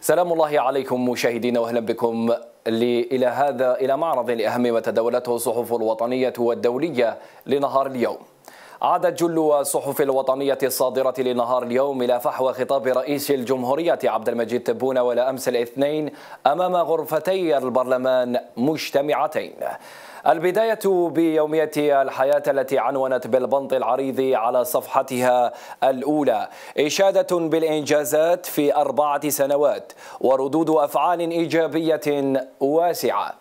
سلام الله عليكم مشاهدينا واهلا بكم الى هذا الى معرض لاهم ما تداولته الصحف الوطنيه والدوليه لنهار اليوم عادت جل الصحف الوطنية الصادرة لنهار اليوم إلى فحوى خطاب رئيس الجمهورية عبد المجيد تبون ولا أمس الاثنين أمام غرفتي البرلمان مجتمعتين البداية بيومية الحياة التي عنونت بالبنط العريض على صفحتها الأولى إشادة بالإنجازات في أربعة سنوات وردود أفعال إيجابية واسعة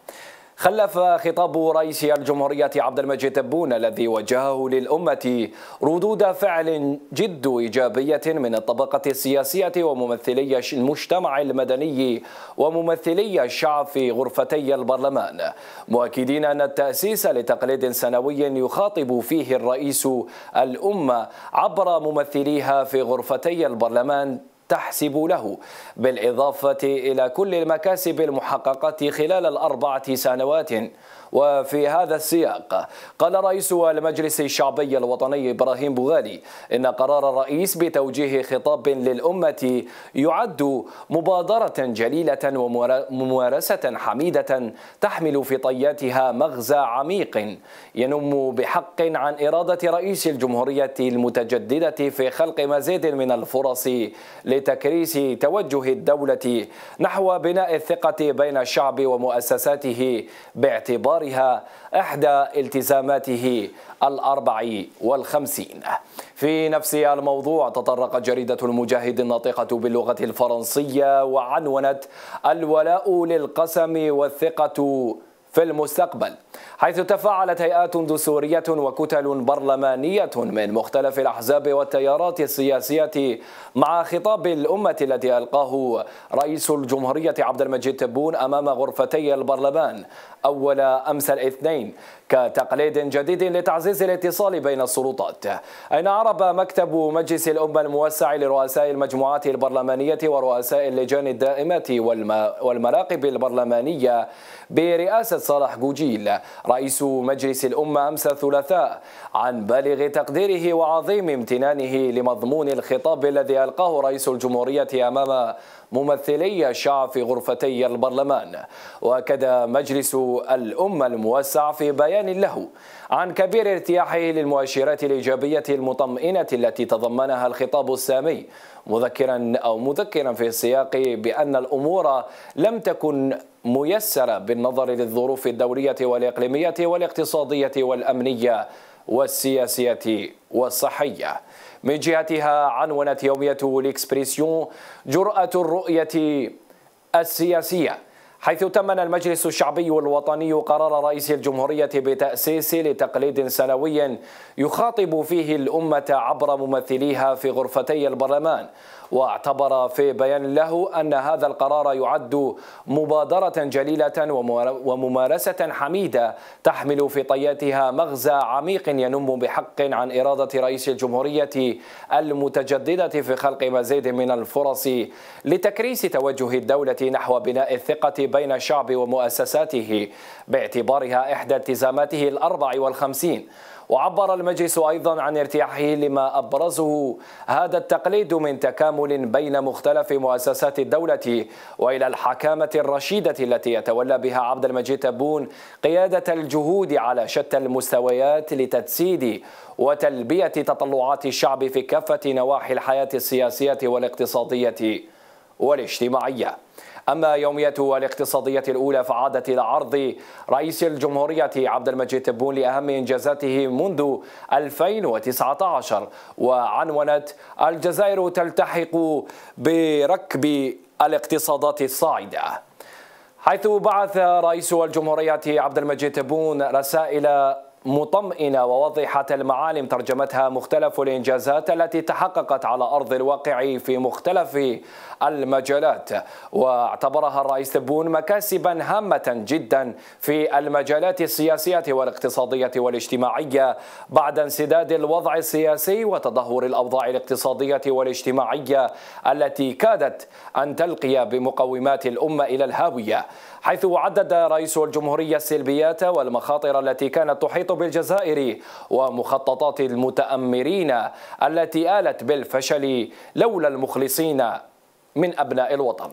خلف خطاب رئيس الجمهورية عبد المجيد تبون الذي وجهه للأمة ردود فعل جد إيجابية من الطبقة السياسية وممثلي المجتمع المدني وممثلي الشعب في غرفتي البرلمان مؤكدين أن التأسيس لتقليد سنوي يخاطب فيه الرئيس الأمة عبر ممثليها في غرفتي البرلمان تحسب له بالإضافة إلى كل المكاسب المحققة خلال الأربعة سنوات وفي هذا السياق قال رئيس المجلس الشعبي الوطني إبراهيم بوغالي إن قرار الرئيس بتوجيه خطاب للأمة يعد مبادرة جليلة وممارسة حميدة تحمل في طياتها مغزى عميق ينم بحق عن إرادة رئيس الجمهورية المتجددة في خلق مزيد من الفرص لتكريس توجه الدولة نحو بناء الثقة بين الشعب ومؤسساته باعتبار إنكارها إحدى التزاماته الأربع والخمسين في نفس الموضوع تطرقت جريدة المجاهد الناطقة باللغة الفرنسية وعنونت الولاء للقسم والثقة في المستقبل حيث تفاعلت هيئات دستورية وكتل برلمانية من مختلف الأحزاب والتيارات السياسية مع خطاب الأمة الذي ألقاه رئيس الجمهورية عبد المجيد تبون أمام غرفتي البرلمان أول أمس الاثنين كتقليد جديد لتعزيز الاتصال بين السلطات أين عرب مكتب مجلس الأمة الموسع لرؤساء المجموعات البرلمانية ورؤساء اللجان الدائمة والمراقب البرلمانية برئاسة الأستاذ صالح جوجيل رئيس مجلس الأمة أمس الثلاثاء عن بالغ تقديره وعظيم امتنانه لمضمون الخطاب الذي ألقاه رئيس الجمهورية أمام ممثلي الشعب في غرفتي البرلمان وأكد مجلس الأمة الموسع في بيان له عن كبير ارتياحه للمؤشرات الإيجابية المطمئنة التي تضمنها الخطاب السامي مذكرا أو مذكرا في السياق بأن الأمور لم تكن ميسرة بالنظر للظروف الدولية والإقليمية والاقتصادية والأمنية والسياسية والصحية من جهتها عنونت يومية الإكسبريسيون جرأة الرؤية السياسية حيث تمن المجلس الشعبي الوطني قرار رئيس الجمهورية بتأسيس لتقليد سنوي يخاطب فيه الأمة عبر ممثليها في غرفتي البرلمان واعتبر في بيان له أن هذا القرار يعد مبادرة جليلة وممارسة حميدة تحمل في طياتها مغزى عميق ينم بحق عن إرادة رئيس الجمهورية المتجددة في خلق مزيد من الفرص لتكريس توجه الدولة نحو بناء الثقة بين الشعب ومؤسساته باعتبارها إحدى التزاماته الأربع والخمسين وعبر المجلس أيضا عن ارتياحه لما أبرزه هذا التقليد من تكامل بين مختلف مؤسسات الدولة وإلى الحكامة الرشيدة التي يتولى بها عبد المجيد تبون قيادة الجهود على شتى المستويات لتجسيد وتلبية تطلعات الشعب في كافة نواحي الحياة السياسية والاقتصادية والاجتماعية أما يومية الاقتصادية الأولى فعادت إلى عرض رئيس الجمهورية عبد المجيد تبون لأهم إنجازاته منذ 2019 وعنونت الجزائر تلتحق بركب الاقتصادات الصاعدة حيث بعث رئيس الجمهورية عبد المجيد تبون رسائل مطمئنة ووضحة المعالم ترجمتها مختلف الإنجازات التي تحققت على أرض الواقع في مختلف المجالات واعتبرها الرئيس تبون مكاسبا هامة جدا في المجالات السياسية والاقتصادية والاجتماعية بعد انسداد الوضع السياسي وتدهور الأوضاع الاقتصادية والاجتماعية التي كادت أن تلقي بمقومات الأمة إلى الهاوية حيث عدد رئيس الجمهورية السلبيات والمخاطر التي كانت تحيط بالجزائر ومخططات المتأمرين التي آلت بالفشل لولا المخلصين من أبناء الوطن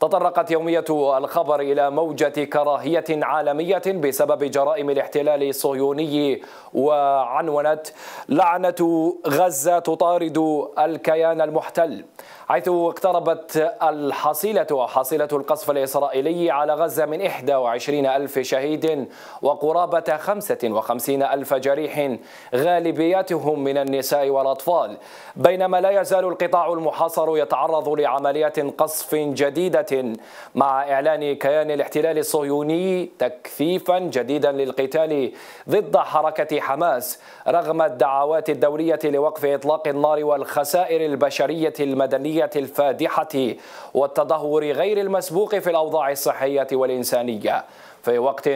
تطرقت يومية الخبر إلى موجة كراهية عالمية بسبب جرائم الاحتلال الصهيوني وعنونت لعنة غزة تطارد الكيان المحتل حيث اقتربت الحصيلة وحصيلة القصف الإسرائيلي على غزة من 21 ألف شهيد وقرابة 55 ألف جريح غالبيتهم من النساء والأطفال بينما لا يزال القطاع المحاصر يتعرض لعملية قصف جديدة مع إعلان كيان الاحتلال الصهيوني تكثيفا جديدا للقتال ضد حركة حماس رغم الدعوات الدولية لوقف إطلاق النار والخسائر البشرية المدنية الصحيه الفادحة والتدهور غير المسبوق في الأوضاع الصحية والإنسانية في وقت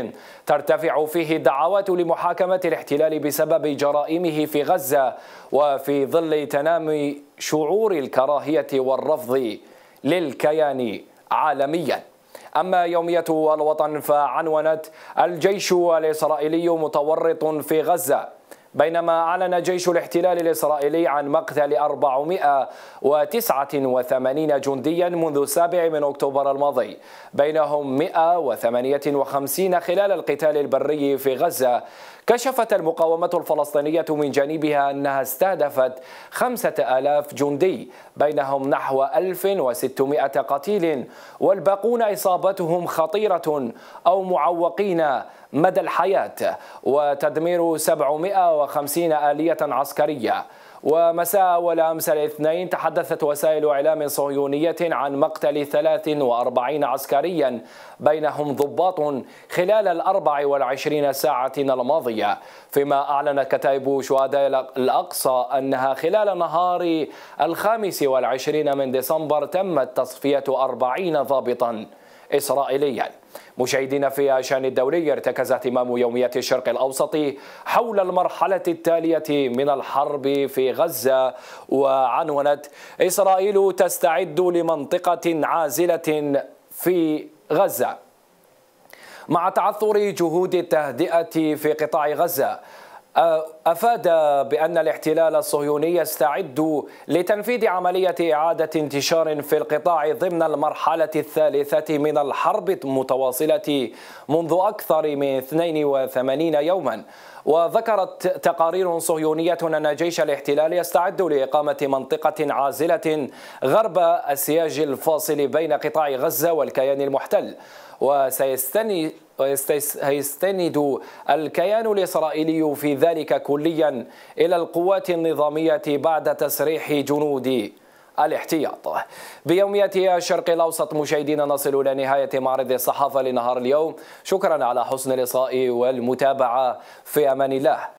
ترتفع فيه الدعوات لمحاكمة الاحتلال بسبب جرائمه في غزة وفي ظل تنامي شعور الكراهية والرفض للكيان عالمياً أما يومية الوطن فعنونت الجيش الإسرائيلي متورط في غزة بينما أعلن جيش الاحتلال الإسرائيلي عن مقتل 489 جنديا منذ 7 من أكتوبر الماضي بينهم 158 خلال القتال البري في غزة كشفت المقاومة الفلسطينية من جانبها أنها استهدفت 5000 جندي بينهم نحو 1600 قتيل والباقون إصابتهم خطيرة أو معوقين مدى الحياة وتدمير 750 آلية عسكرية ومساء أول أمس الاثنين تحدثت وسائل إعلام صهيونية عن مقتل 43 عسكريا بينهم ضباط خلال الأربع والعشرين ساعة الماضية فيما أعلن كتائب شهداء الأقصى أنها خلال نهار الخامس والعشرين من ديسمبر تمت تصفية 40 ضابطاً إسرائيليا مشاهدينا في شان الدولي ارتكز اهتمام يومية الشرق الأوسط حول المرحلة التالية من الحرب في غزة وعنونت إسرائيل تستعد لمنطقة عازلة في غزة مع تعثر جهود التهدئة في قطاع غزة أفاد بأن الاحتلال الصهيوني يستعد لتنفيذ عملية إعادة انتشار في القطاع ضمن المرحلة الثالثة من الحرب المتواصلة منذ أكثر من 82 يوما وذكرت تقارير صهيونية أن جيش الاحتلال يستعد لإقامة منطقة عازلة غرب السياج الفاصل بين قطاع غزة والكيان المحتل وسيستني ويستند الكيان الإسرائيلي في ذلك كليا إلى القوات النظامية بعد تسريح جنود الاحتياط بيومية الشرق الأوسط مشاهدينا نصل إلى نهاية معرض الصحافة لنهار اليوم شكرا على حسن الإصغاء والمتابعة في أمان الله